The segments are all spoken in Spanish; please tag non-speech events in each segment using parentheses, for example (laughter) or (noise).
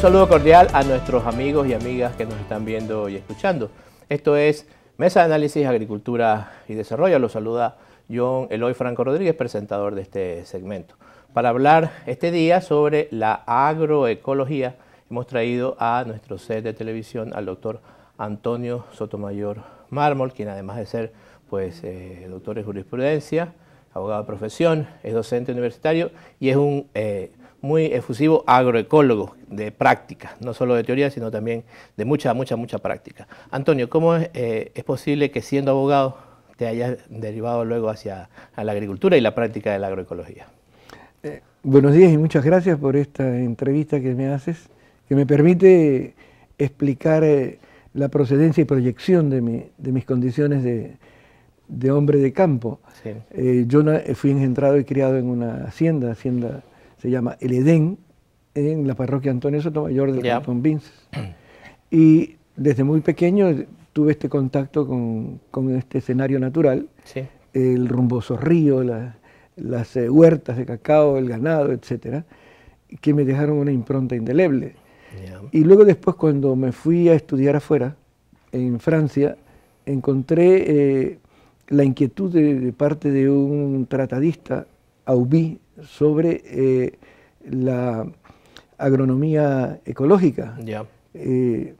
Un saludo cordial a nuestros amigos y amigas que nos están viendo y escuchando. Esto es Mesa de Análisis, Agricultura y Desarrollo. Los saluda John Eloy Franco Rodríguez, presentador de este segmento. Para hablar este día sobre la agroecología, hemos traído a nuestro set de televisión al doctor Antonio Sotomayor Mármol, quien además de ser pues, eh, doctor en jurisprudencia, abogado de profesión, es docente universitario y es un eh, muy efusivo agroecólogo de práctica, no solo de teoría, sino también de mucha, mucha, mucha práctica. Antonio, ¿cómo es, eh, posible que siendo abogado te hayas derivado luego hacia la agricultura y la práctica de la agroecología? Eh, buenos días y muchas gracias por esta entrevista que me haces, que me permite explicar eh, la procedencia y proyección de, mis condiciones de, hombre de campo. yo fui engendrado y criado en una hacienda, hacienda se llama El Edén, en la parroquia Antonio Sotomayor de yeah. Juan Y desde muy pequeño tuve este contacto con, con este escenario natural, el rumboso río, las eh, huertas de cacao, el ganado, etcétera, que me dejaron una impronta indeleble. Y luego después cuando me fui a estudiar afuera, en Francia, encontré eh, la inquietud de, de, parte de un tratadista, Auby, sobre eh, la agronomía ecológica. Eh,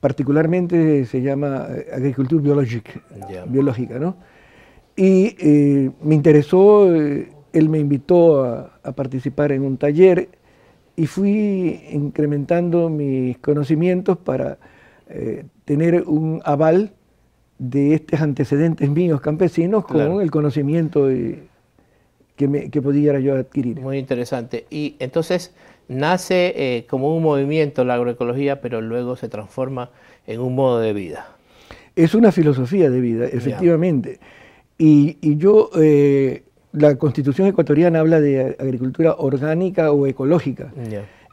particularmente se llama eh, agricultura biológica, biológica ¿no? Y me interesó, él me invitó a, participar en un taller y fui incrementando mis conocimientos para tener un aval de estos antecedentes míos campesinos con el conocimiento de que, pudiera yo adquirir. Muy interesante. Y entonces nace eh, como un movimiento la agroecología, pero luego se transforma en un modo de vida. Es una filosofía de vida, efectivamente. Y, y, yo, eh, la constitución ecuatoriana habla de agricultura orgánica o ecológica.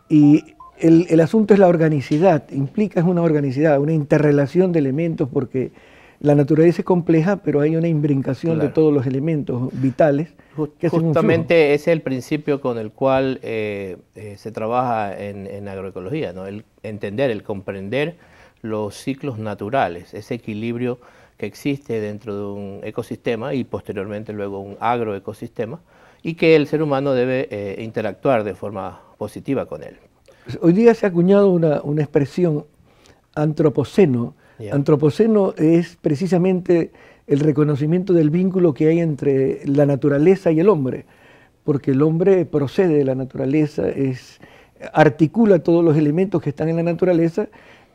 Y el, el, asunto es la organicidad, implica una organicidad, una interrelación de elementos porque la naturaleza es compleja, pero hay una imbricación de todos los elementos vitales. Justamente ese es el principio con el cual eh, eh, se trabaja en, agroecología, ¿no? el entender, el comprender los ciclos naturales, ese equilibrio que existe dentro de un ecosistema y posteriormente luego un agroecosistema y que el ser humano debe eh, interactuar de forma positiva con él. Hoy día se ha acuñado una expresión antropoceno, Antropoceno es precisamente el reconocimiento del vínculo que hay entre la naturaleza y el hombre, porque el hombre procede de la naturaleza, es, articula todos los elementos que están en la naturaleza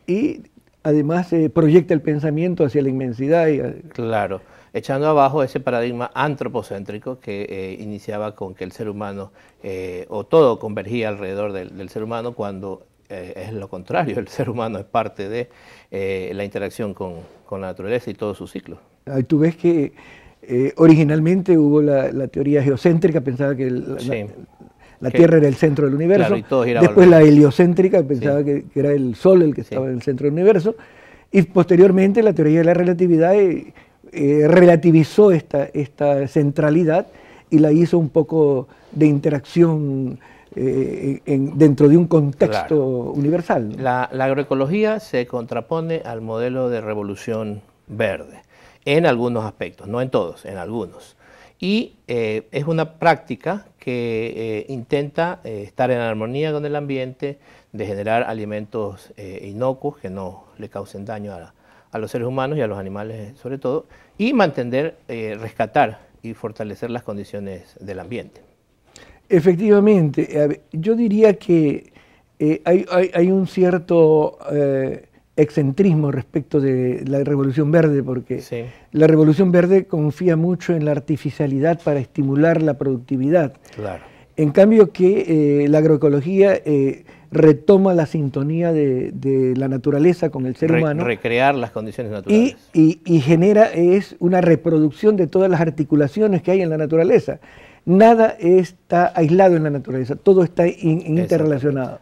y además eh, proyecta el pensamiento hacia la inmensidad. Y Claro, echando abajo ese paradigma antropocéntrico que eh, iniciaba con que el ser humano eh, o todo convergía alrededor del, ser humano cuando eh, es lo contrario, el ser humano es parte de eh, la interacción con, la naturaleza y todos sus ciclos. Tú ves que eh, originalmente hubo la, teoría geocéntrica, pensaba que la, Tierra era el centro del universo, después la heliocéntrica, pensaba que, era el Sol el que estaba en el centro del universo, y posteriormente la teoría de la relatividad relativizó esta, esta centralidad y la hizo un poco de interacción eh, dentro de un contexto universal. La, agroecología se contrapone al modelo de revolución verde, en algunos aspectos, no en todos, en algunos. Y eh, es una práctica que eh, intenta estar en armonía con el ambiente, de generar alimentos inocuos que no le causen daño a, los seres humanos y a los animales sobre todo, y mantener, rescatar y fortalecer las condiciones del ambiente. Efectivamente, yo diría que eh, hay, un cierto eh, excentrismo respecto de la Revolución Verde, porque la Revolución Verde confía mucho en la artificialidad para estimular la productividad. En cambio que eh, la agroecología retoma la sintonía de, la naturaleza con el ser humano. Recrear las condiciones naturales. Y, y genera, es una reproducción de todas las articulaciones que hay en la naturaleza. Nada está aislado en la naturaleza, todo está interrelacionado.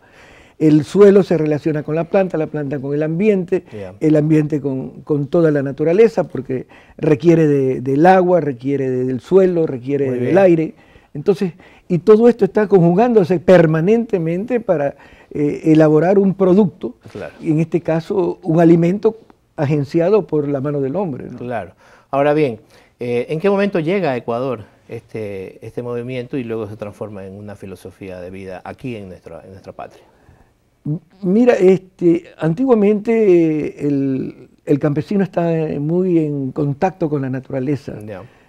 El suelo se relaciona con la planta, la planta con el ambiente, el ambiente con, toda la naturaleza, porque requiere del agua, requiere del suelo, requiere del aire. Entonces, y todo esto está conjugándose permanentemente para eh, elaborar un producto, y en este caso un alimento agenciado por la mano del hombre. Claro. Ahora bien, eh, ¿en qué momento llega a Ecuador este, este movimiento y luego se transforma en una filosofía de vida aquí en nuestra, en nuestra patria. Mira, este, antiguamente eh, el, campesino estaba muy en contacto con la naturaleza.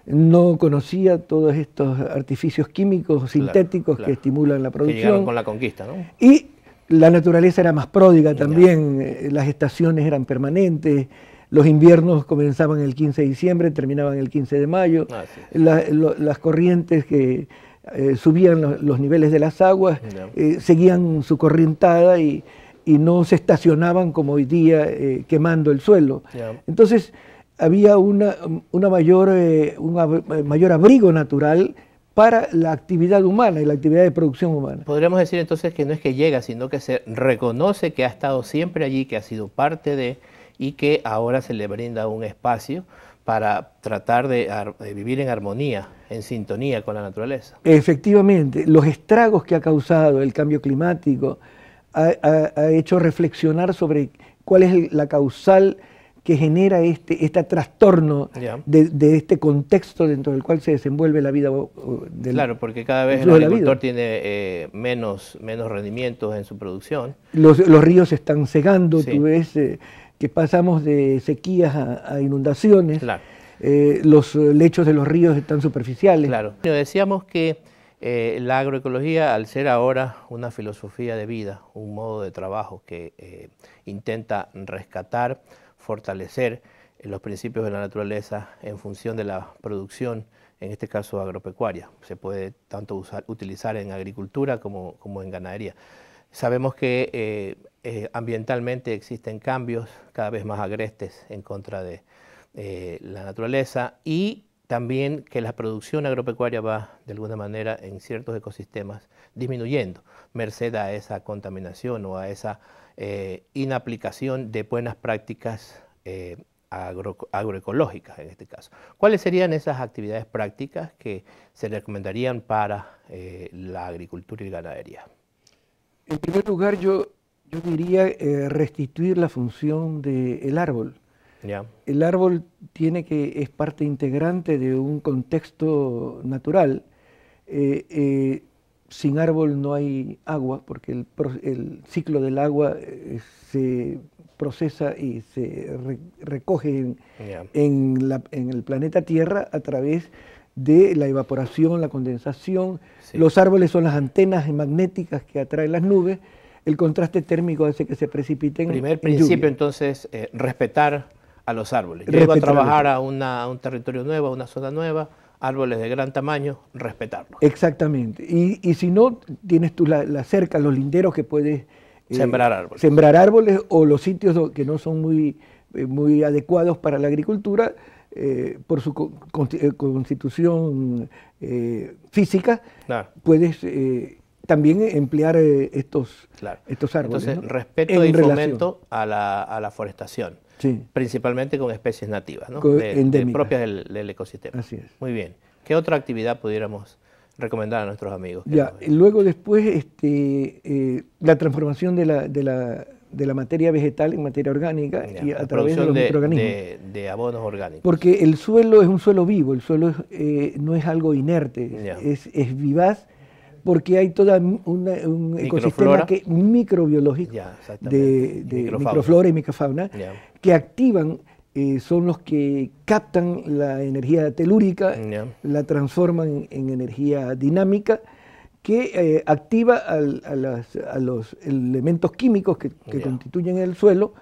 No conocía todos estos artificios químicos sintéticos que estimulan la producción. con la conquista, ¿no? Y la naturaleza era más pródiga también, eh, las estaciones eran permanentes. Los inviernos comenzaban el 15 de diciembre, terminaban el 15 de mayo. Ah, las corrientes que eh, subían los, niveles de las aguas eh, seguían su corrientada y, no se estacionaban como hoy día eh, quemando el suelo. Entonces había una, mayor, un mayor abrigo natural para la actividad humana y la actividad de producción humana. Podríamos decir entonces que no es que llega, sino que se reconoce que ha estado siempre allí, que ha sido parte de y que ahora se le brinda un espacio para tratar de, vivir en armonía, en sintonía con la naturaleza. Efectivamente, los estragos que ha causado el cambio climático ha, hecho reflexionar sobre cuál es la causal que genera este, este trastorno de, este contexto dentro del cual se desenvuelve la vida. Del, claro, porque cada vez el agricultor tiene eh, menos, menos rendimientos en su producción. Los, ríos están cegando, tú ves... Eh, que pasamos de sequías a, inundaciones, eh, los eh, lechos de los ríos están superficiales. Claro. Decíamos que eh, la agroecología, al ser ahora una filosofía de vida, un modo de trabajo que intenta rescatar, fortalecer los principios de la naturaleza en función de la producción, en este caso agropecuaria. Se puede tanto usar, utilizar en agricultura como, como en ganadería. Sabemos que eh, ambientalmente existen cambios cada vez más agrestes en contra de eh, la naturaleza y también que la producción agropecuaria va de alguna manera en ciertos ecosistemas disminuyendo, merced a esa contaminación o a esa eh, inaplicación de buenas prácticas agroecológicas en este caso. ¿Cuáles serían esas actividades prácticas que se recomendarían para la agricultura y ganadería? En primer lugar, yo yo diría, eh, restituir la función del árbol. El árbol tiene que, es parte integrante de un contexto natural. Eh, eh, sin árbol no hay agua, porque el, ciclo del agua se procesa y se recoge en, el planeta Tierra a través de la evaporación, la condensación. Los árboles son las antenas magnéticas que atraen las nubes el contraste térmico hace que se precipiten. Primer principio, entonces, eh, respetar a los árboles. Llego a trabajar a, un territorio nuevo, a una zona nueva, árboles de gran tamaño, respetarlos. Exactamente. Y, si no, tienes tú la, cerca, los linderos que puedes... Eh, sembrar árboles. Sembrar árboles o los sitios que no son muy, eh, muy adecuados para la agricultura, por su constitución física, puedes también emplear eh, estos, estos árboles. Entonces, respeto y fomento a la, a la forestación, principalmente con especies nativas, propias del, ecosistema. Muy bien. ¿Qué otra actividad pudiéramos recomendar a nuestros amigos? luego después, este, eh, la transformación de la, de la de la materia vegetal en materia orgánica y a través de los microorganismos. abonos orgánicos. Porque el suelo es un suelo vivo, el suelo eh, no es algo inerte, es, es, vivaz porque hay toda un ecosistema microbiológico de, microflora y microfauna que activan, eh, son los que captan la energía telúrica, la transforman en energía dinámica que eh, activa a, los elementos químicos que, que constituyen el suelo,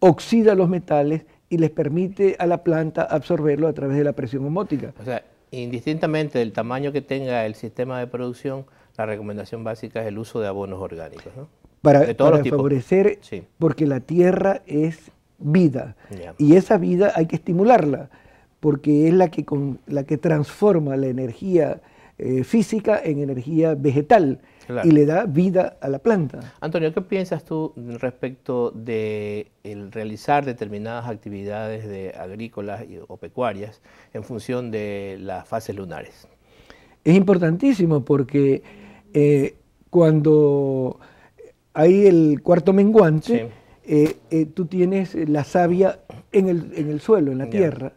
oxida los metales y les permite a la planta absorberlo a través de la presión osmótica. O sea, indistintamente del tamaño que tenga el sistema de producción, la recomendación básica es el uso de abonos orgánicos. ¿no? Para, favorecer, porque la tierra es vida y esa vida hay que estimularla, porque es la que, con, la que transforma la energía eh, física en energía vegetal y le da vida a la planta. Antonio, ¿qué piensas tú respecto de realizar determinadas actividades de agrícolas o pecuarias en función de las fases lunares? Es importantísimo porque eh, cuando hay el cuarto menguante, eh, eh, tú tienes la savia en el, suelo, en la tierra.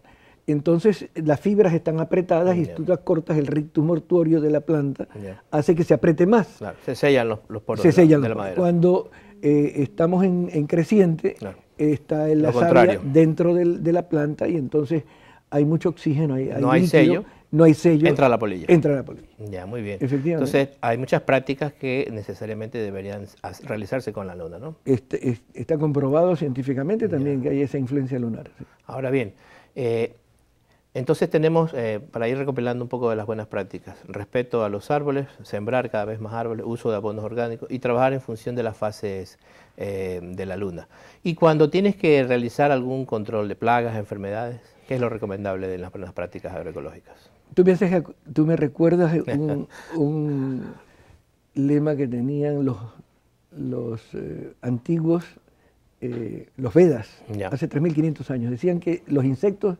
Entonces las fibras están apretadas y tú las cortas, el rictus mortuorio de la planta hace que se apriete más. Se sellan los, poros de la, madera. Cuando estamos en, creciente, está la savia dentro de, la planta y entonces hay mucho oxígeno. Hay, no hay sello no hay sello. Entra la polilla. Entra la polilla. Ya, muy bien. Entonces, hay muchas prácticas que necesariamente deberían realizarse con la luna, ¿no? Este, está comprobado científicamente también que hay esa influencia lunar. Ahora bien, eh, entonces tenemos, eh, para ir recopilando un poco de las buenas prácticas, respeto a los árboles, sembrar cada vez más árboles, uso de abonos orgánicos y trabajar en función de las fases eh, de la luna. Y cuando tienes que realizar algún control de plagas, enfermedades, ¿qué es lo recomendable de las buenas prácticas agroecológicas? Tú me, recuerdas (laughs) un, lema que tenían los, eh, antiguos, eh, los Vedas, hace 3.500 años. Decían que los insectos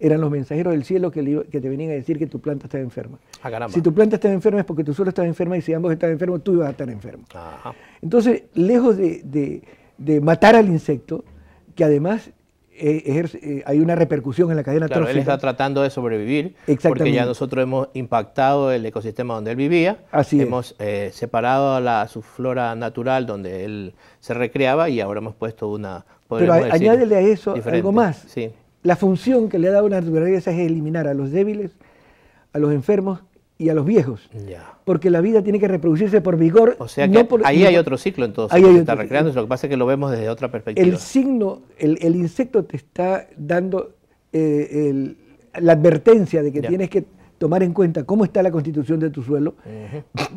eran los mensajeros del cielo que, te venían a decir que tu planta estaba enferma. Ah, si tu planta estaba enferma es porque tu suelo estaba enferma y si ambos estaban enfermos, tú ibas a estar enfermo. Entonces, lejos de, matar al insecto, que además eh, eh, hay una repercusión en la cadena claro, Él está tratando de sobrevivir, porque ya nosotros hemos impactado el ecosistema donde él vivía, hemos eh, separado la, su flora natural donde él se recreaba y ahora hemos puesto una... Pero añádele a eso algo más. Sí. La función que le ha dado la naturaleza es eliminar a los débiles, a los enfermos y a los viejos. Porque la vida tiene que reproducirse por vigor. O sea que ahí hay otro ciclo entonces. Ahí está recreándose, lo que pasa es que lo vemos desde otra perspectiva. El signo, el, insecto te está dando eh, la advertencia de que tienes que tomar en cuenta cómo está la constitución de tu suelo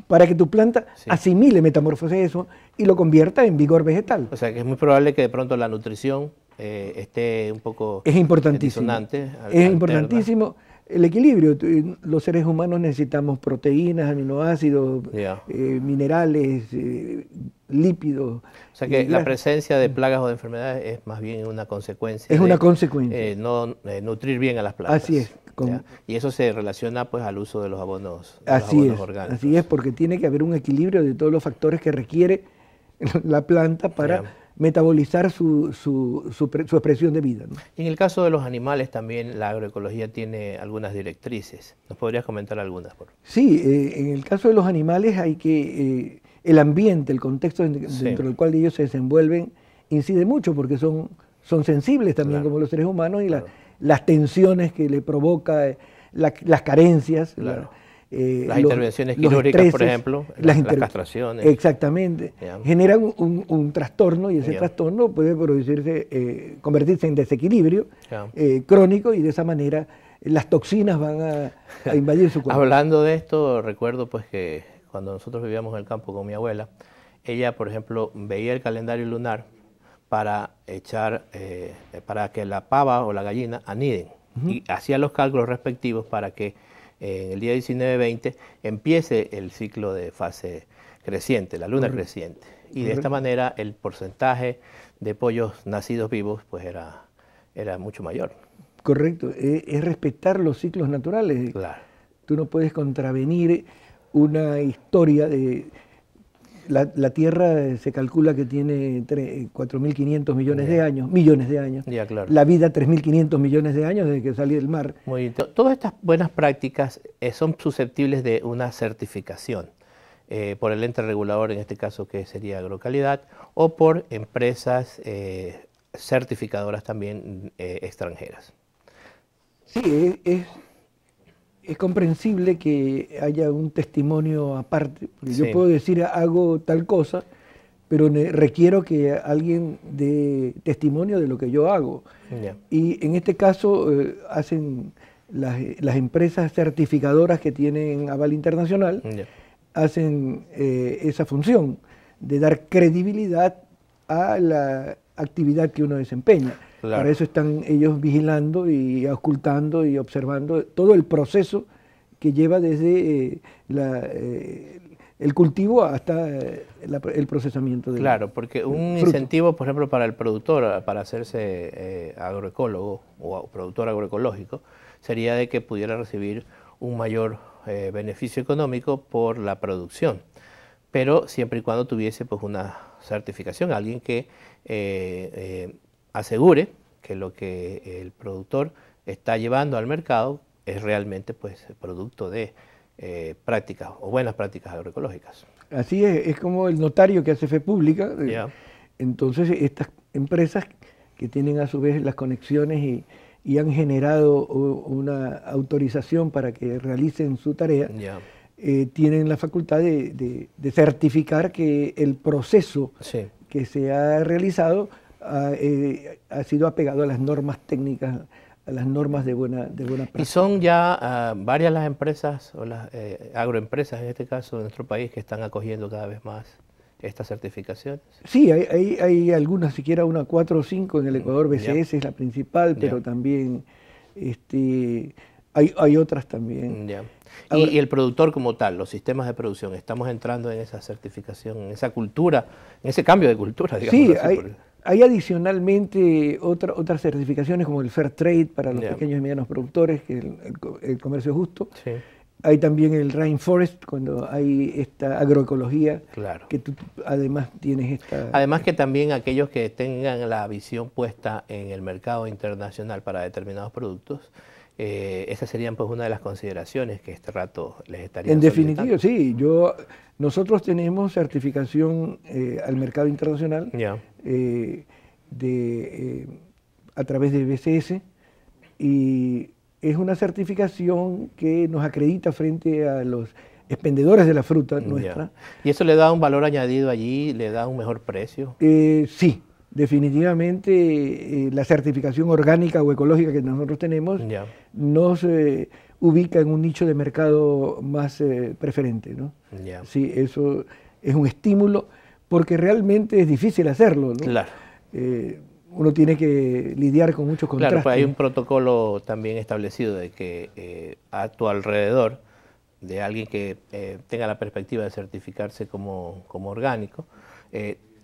para que tu planta asimile, metamorfose eso y lo convierta en vigor vegetal. O sea que es muy probable que de pronto la nutrición eh, esté un poco... Es importantísimo. es importantísimo el equilibrio. Eh, los seres humanos necesitamos proteínas, aminoácidos, eh, minerales, eh, lípidos. O sea que la presencia de plagas o de enfermedades es más bien una consecuencia. Es una consecuencia. no nutrir bien a las plantas. Así es. y eso se relaciona pues al uso de los abonos, los abonos orgánicos. Así es, porque tiene que haber un equilibrio de todos los factores que requiere (laughs) la planta para metabolizar su, su, su, expresión de vida. En el caso de los animales también la agroecología tiene algunas directrices. ¿Nos podrías comentar algunas? Por? Sí, eh, en el caso de los animales hay que... Eh, el ambiente, el contexto dentro del cual ellos se desenvuelven, incide mucho porque son, son sensibles también como los seres humanos y las tensiones que le provoca, eh, las carencias, eh, las intervenciones quirúrgicas, por ejemplo, las, castraciones. Exactamente. Generan un, trastorno y ese trastorno puede producirse, eh, convertirse en desequilibrio eh, crónico y de esa manera las toxinas van a, invadir su (laughs) cuerpo. Hablando de esto, recuerdo pues que cuando nosotros vivíamos en el campo con mi abuela, ella, por ejemplo, veía el calendario lunar para echar, para que la pava o la gallina aniden y hacía los cálculos respectivos para que en el día 19-20 empiece el ciclo de fase creciente, la luna creciente. Y de esta manera el porcentaje de pollos nacidos vivos pues era, era mucho mayor. Correcto, e, es respetar los ciclos naturales. Claro. Tú no puedes contravenir una historia de la, Tierra eh, se calcula que tiene 4.500 millones de años, millones de años. Ya, La vida 3.500 millones de años desde que salí del mar. Muy Todas estas buenas prácticas eh, son susceptibles de una certificación eh, por el ente regulador, en este caso que sería Agrocalidad, o por empresas certificadoras también mm, extranjeras. Sí, es es comprensible que haya un testimonio aparte, yo puedo decir hago tal cosa, pero requiero que alguien dé testimonio de lo que yo hago. Y en este caso eh, hacen las, empresas certificadoras que tienen aval internacional, hacen eh, esa función de dar credibilidad a la actividad que uno desempeña. Para eso están ellos vigilando y ocultando y observando todo el proceso que lleva desde eh, la, eh, el cultivo hasta eh, el procesamiento. Del, claro, porque un incentivo, por ejemplo, para el productor, para hacerse agroecólogo o productor agroecológico, sería de que pudiera recibir un mayor beneficio económico por la producción, pero siempre y cuando tuviese pues, una certificación, alguien que eh, eh, asegure que lo que el productor está llevando al mercado es realmente pues producto de eh, prácticas o buenas prácticas agroecológicas. Así es, es como el notario que hace fe pública. Entonces estas empresas que tienen a su vez las conexiones y, han generado una autorización para que realicen su tarea, tienen la facultad de, certificar que el proceso que se ha realizado eh, ha, sido apegado a las normas técnicas, a las normas de buena, de buena práctica. Y son ya ah, varias las empresas, o las eh, agroempresas en este caso de nuestro país, que están acogiendo cada vez más estas certificaciones? Sí, hay, hay, algunas, siquiera una cuatro o cinco en el mm, Ecuador, BCS es la principal, pero también este, hay, otras también. y, el productor como tal, los sistemas de producción, estamos entrando en esa certificación, en esa cultura, en ese cambio de cultura, digamos. Sí, hay, adicionalmente otra, otras certificaciones como el Fair Trade para los pequeños y medianos productores, que el, comercio justo. Hay también el rainforest cuando hay esta agroecología, claro. que tú además tienes esta... Además que también aquellos que tengan la visión puesta en el mercado internacional para determinados productos, eh, esas serían pues una de las consideraciones que este rato les estaría En definitiva, sí. Yo, nosotros tenemos certificación eh, al mercado internacional eh, de, eh, a través de BCS y es una certificación que nos acredita frente a los expendedores de la fruta nuestra. ¿Y eso le da un valor añadido allí? ¿Le da un mejor precio? sí, definitivamente eh, la certificación orgánica o ecológica que nosotros tenemos no se eh, ubica en un nicho de mercado más eh, preferente. ¿no? Sí, eso es un estímulo porque realmente es difícil hacerlo. uno tiene que lidiar con muchos contrastes. Claro, pues hay un protocolo también establecido de que a tu alrededor, de alguien que tenga la perspectiva de certificarse como, como orgánico,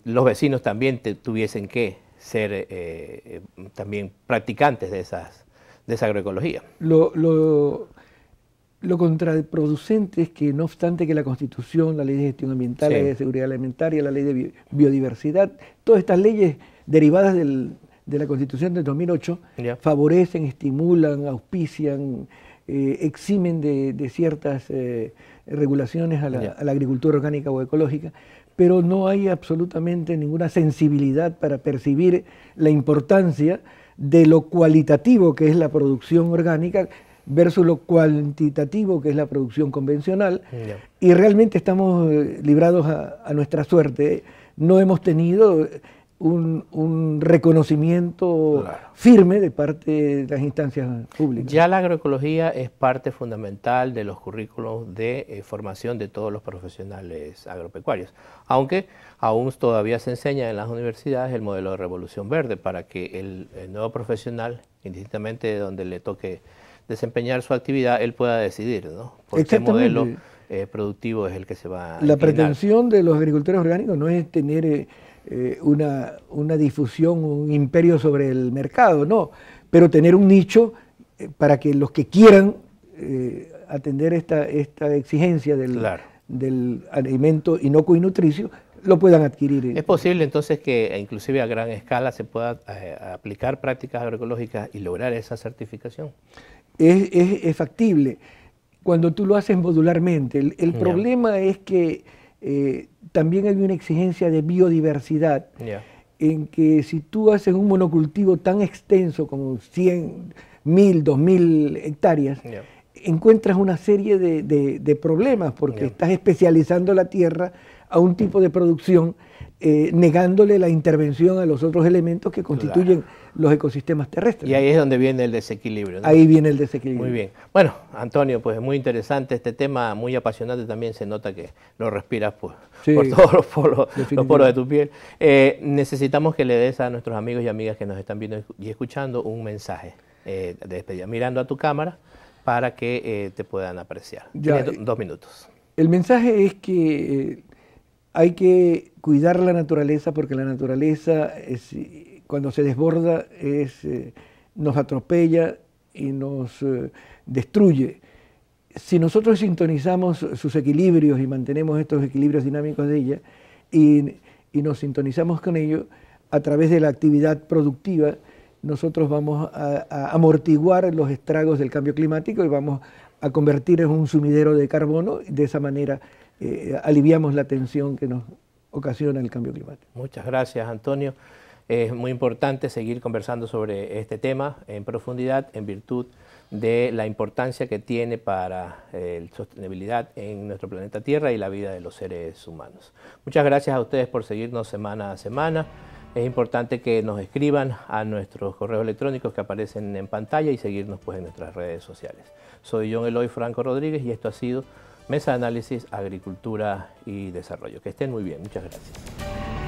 los vecinos también tuviesen que ser eh, eh, también practicantes de, esas, de esa agroecología. Lo, lo, contraproducente es que no obstante que la Constitución, la Ley de Gestión Ambiental, la Ley de Seguridad Alimentaria, la Ley de Biodiversidad, todas estas leyes derivadas de la Constitución del 2008 favorecen, estimulan, auspician, eh, eximen de, ciertas regulaciones a la, agricultura orgánica o ecológica, pero no hay absolutamente ninguna sensibilidad para percibir la importancia de lo cualitativo que es la producción orgánica versus lo cuantitativo que es la producción convencional. Y realmente estamos eh, librados a nuestra suerte. No hemos tenido un, reconocimiento firme de parte de las instancias públicas. Ya la agroecología es parte fundamental de los currículos de eh, formación de todos los profesionales agropecuarios, aunque aún todavía se enseña en las universidades el modelo de revolución verde para que el, nuevo profesional, indistintamente donde le toque desempeñar su actividad, él pueda decidir ¿no? por qué modelo eh, productivo es el que se va a... La pretensión de los agricultores orgánicos no es tener... Eh, eh, una, una difusión, un imperio sobre el mercado, no, pero tener un nicho eh, para que los que quieran eh, atender esta, esta exigencia del, del alimento inocuo y nutricio, lo puedan adquirir. ¿Es posible entonces que e inclusive a gran escala se pueda aplicar prácticas agroecológicas y lograr esa certificación? Es, factible cuando tú lo haces modularmente. El, problema es que también hay una exigencia de biodiversidad, en que si tú haces un monocultivo tan extenso como 100, 1000, 2000 hectáreas, encuentras una serie de, problemas porque estás especializando la tierra a un tipo de producción eh, negándole la intervención a los otros elementos que constituyen los ecosistemas terrestres. Y ahí es donde viene el desequilibrio. Ahí viene el desequilibrio. Muy bien. Bueno, Antonio, pues es muy interesante este tema, muy apasionante también, se nota que lo respiras por, todos los poros, de tu piel. Eh, necesitamos que le des a nuestros amigos y amigas que nos están viendo y escuchando un mensaje eh, de despedida, mirando a tu cámara para que te puedan apreciar. dos minutos. El mensaje es que hay que cuidar la naturaleza porque la naturaleza cuando se desborda eh, nos atropella y nos eh, destruye. Si nosotros sintonizamos sus equilibrios y mantenemos estos equilibrios dinámicos de ella y, nos sintonizamos con ellos a través de la actividad productiva, nosotros vamos a, a amortiguar los estragos del cambio climático y vamos a convertir en un sumidero de carbono de esa manera eh, aliviamos la tensión que nos ocasiona el cambio climático. Muchas gracias, Antonio. Es muy importante seguir conversando sobre este tema en profundidad en virtud de la importancia que tiene para eh, la sostenibilidad en nuestro planeta Tierra y la vida de los seres humanos. Muchas gracias a ustedes por seguirnos semana a semana. Es importante que nos escriban a nuestros correos electrónicos que aparecen en pantalla y seguirnos pues, en nuestras redes sociales. Soy John Eloy Franco Rodríguez y esto ha sido Mesa de Análisis, Agricultura y Desarrollo. Que estén muy bien. Muchas gracias.